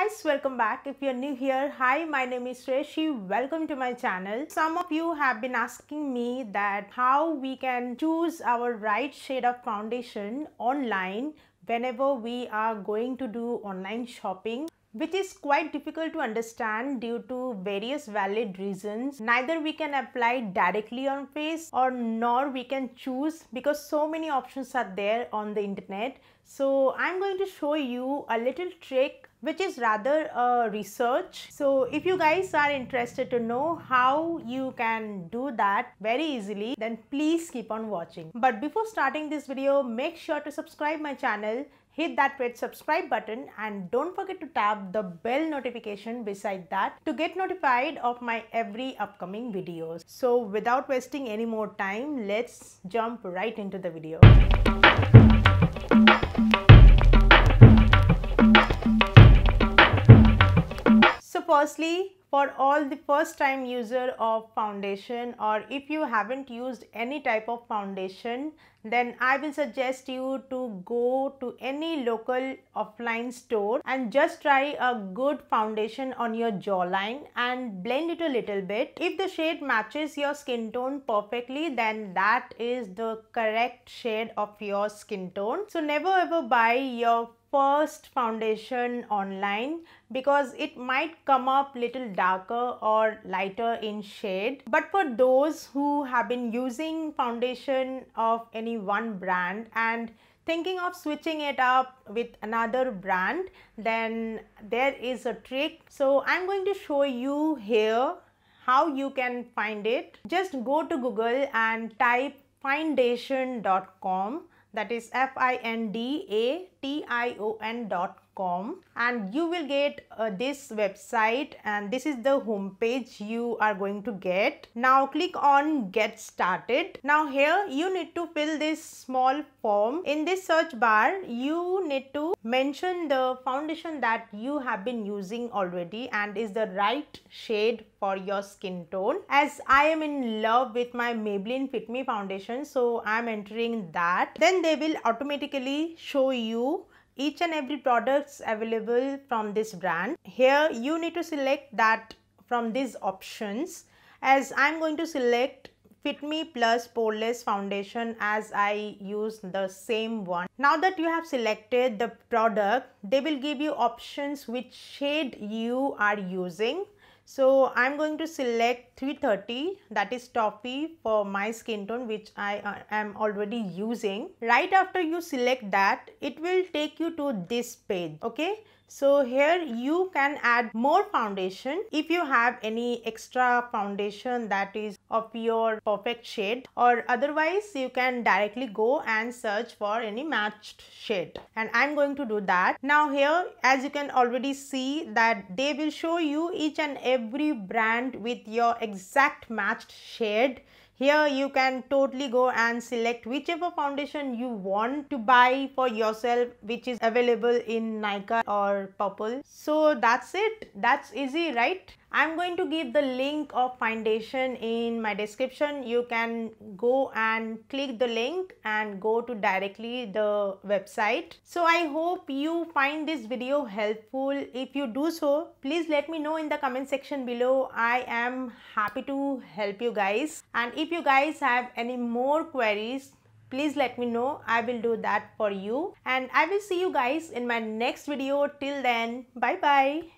guys welcome back if you're new here hi my name is Reshi welcome to my channel some of you have been asking me that how we can choose our right shade of foundation online whenever we are going to do online shopping which is quite difficult to understand due to various valid reasons. Neither we can apply directly on face or nor we can choose because so many options are there on the internet. So I'm going to show you a little trick which is rather a uh, research. So if you guys are interested to know how you can do that very easily then please keep on watching. But before starting this video make sure to subscribe my channel hit that red subscribe button and don't forget to tap the bell notification beside that to get notified of my every upcoming videos. So without wasting any more time let's jump right into the video. firstly, for all the first time user of foundation or if you haven't used any type of foundation, then I will suggest you to go to any local offline store and just try a good foundation on your jawline and blend it a little bit. If the shade matches your skin tone perfectly, then that is the correct shade of your skin tone. So never ever buy your first foundation online because it might come up little darker or lighter in shade but for those who have been using foundation of any one brand and thinking of switching it up with another brand then there is a trick so i'm going to show you here how you can find it just go to google and type foundation.com that is F-I-N-D-A-T-I-O-N dot com and you will get uh, this website and this is the home page you are going to get now click on get started now here you need to fill this small form in this search bar you need to mention the foundation that you have been using already and is the right shade for your skin tone as I am in love with my Maybelline Fit Me foundation so I am entering that then they will automatically show you each and every products available from this brand. Here you need to select that from these options as I'm going to select Fit Me Plus Poreless Foundation as I use the same one. Now that you have selected the product, they will give you options which shade you are using. So I'm going to select 330 that is toffee for my skin tone which I uh, am already using. Right after you select that it will take you to this page okay. So here you can add more foundation if you have any extra foundation that is of your perfect shade or otherwise you can directly go and search for any matched shade and I'm going to do that. Now here as you can already see that they will show you each and every brand with your exact matched shade here you can totally go and select whichever foundation you want to buy for yourself which is available in Nika or Purple. So that's it. That's easy right? I'm going to give the link of foundation in my description. You can go and click the link and go to directly the website. So I hope you find this video helpful. If you do so, please let me know in the comment section below. I am happy to help you guys. And if you guys have any more queries, please let me know. I will do that for you. And I will see you guys in my next video. Till then, bye-bye.